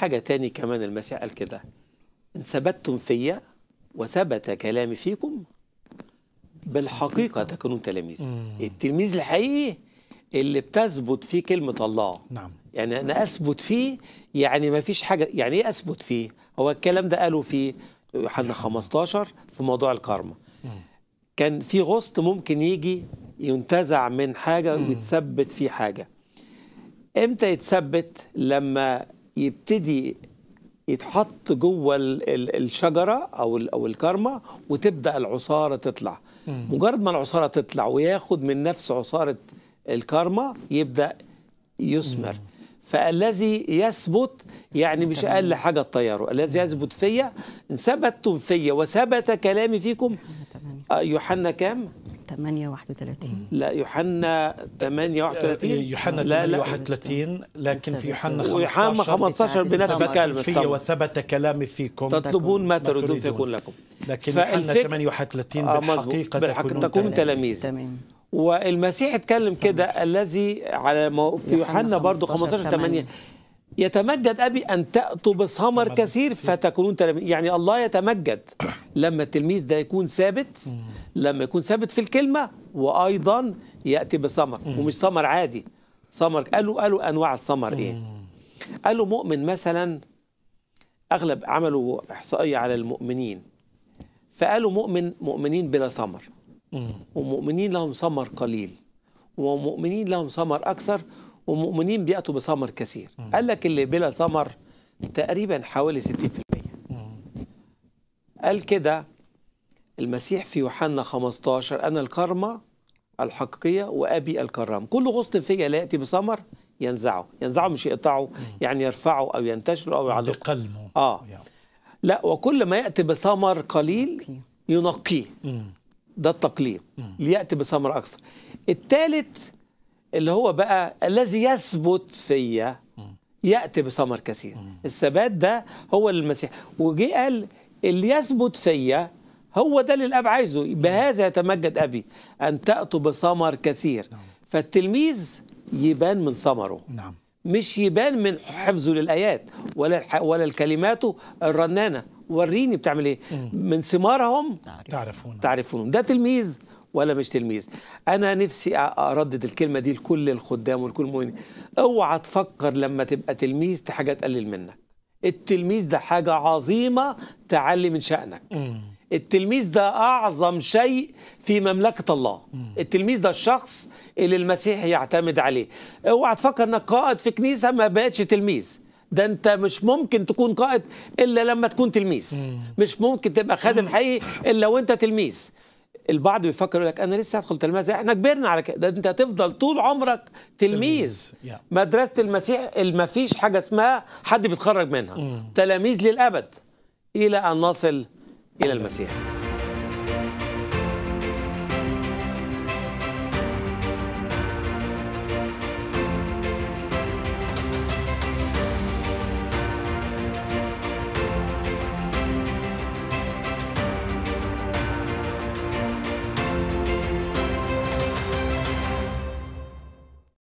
حاجة تاني كمان المسيح قال كده إن ثبتتم فيا وثبت كلامي فيكم بالحقيقة تكونون تلاميذ التلميذ الحقيقي اللي بتثبت فيه كلمة الله نعم يعني أنا أثبت فيه يعني ما فيش حاجة يعني إيه أثبت فيه هو الكلام ده قالوا في يوحنا 15 في موضوع الكارما كان في غصن ممكن يجي ينتزع من حاجة ويتثبت فيه حاجة امتى يتثبت لما يبتدي يتحط جوه الشجره او او الكرمه وتبدا العصاره تطلع مجرد ما العصاره تطلع وياخد من نفس عصاره الكرمه يبدا يثمر فالذي يثبت يعني مش اقل حاجه تطيره الذي يثبت فيا ان ثبتتم فيا وثبت كلامي فيكم آه، يوحنا كام 8 31 لا يوحنا 8 31 إيه، يوحنا 8 31 لكن في يوحنا 15 15 بنفس الكلمة في وثبت كلامي فيكم تطلبون ما تريدون فيكون لكم لكن يوحنا 38 آه، بالحقيقة, بالحقيقة تكون تلاميذ تمام والمسيح اتكلم كده الذي على في يوحنا برضه 15 8 يتمجد أبي أن تأتوا بثمر كثير فتكونون تلاميذ يعني الله يتمجد لما التلميذ ده يكون ثابت لما يكون ثابت في الكلمة وأيضا يأتي بثمر ومش ثمر عادي ثمر قالوا قالوا أنواع الثمر إيه قالوا مؤمن مثلا أغلب عملوا إحصائية على المؤمنين فقالوا مؤمن مؤمنين بلا ثمر ومؤمنين لهم ثمر قليل ومؤمنين لهم ثمر أكثر ومؤمنين بيأتوا بثمر كثير قال لك اللي بلا ثمر تقريبا حوالي 60% قال كده المسيح في يوحنا 15 أنا الكرمة الحقيقية وأبي الكرام كل غصن فيا لا يأتي بثمر ينزعه ينزعه مش يقطعه يعني يرفعه أو ينتشره أو يعلقه اه آه لا وكل ما يأتي بثمر قليل ينقيه ده التقليل ليأتي بثمر أكثر الثالث اللي هو بقى الذي يثبت فيا يأتي بثمر كثير الثبات ده هو المسيح وجي قال اللي يثبت فيا هو ده اللي الاب عايزه بهذا يتمجد ابي ان تاتوا بثمر كثير نعم. فالتلميذ يبان من ثمره نعم مش يبان من حفظه للايات ولا ولا الكلمات الرنانه وريني بتعمل ايه من ثمارهم تعرفون تعرفون ده تلميذ ولا مش تلميذ انا نفسي اردد الكلمه دي لكل الخدام ولكل المؤمنين اوعى تفكر لما تبقى تلميذ في حاجه تقلل منك التلميذ ده حاجه عظيمه تعلي من شانك التلميذ ده اعظم شيء في مملكه الله التلميذ ده الشخص اللي المسيح يعتمد عليه اوعى تفكر انك قائد في كنيسه ما بقتش تلميذ ده انت مش ممكن تكون قائد الا لما تكون تلميذ مش ممكن تبقى خادم حقيقي الا وانت تلميذ البعض بيفكر لك انا لسه هدخل تلميذ احنا كبرنا على كده انت هتفضل طول عمرك تلميذ مدرسه المسيح ما فيش حاجه اسمها حد بيتخرج منها تلاميذ للابد الى ان نصل الى المسيح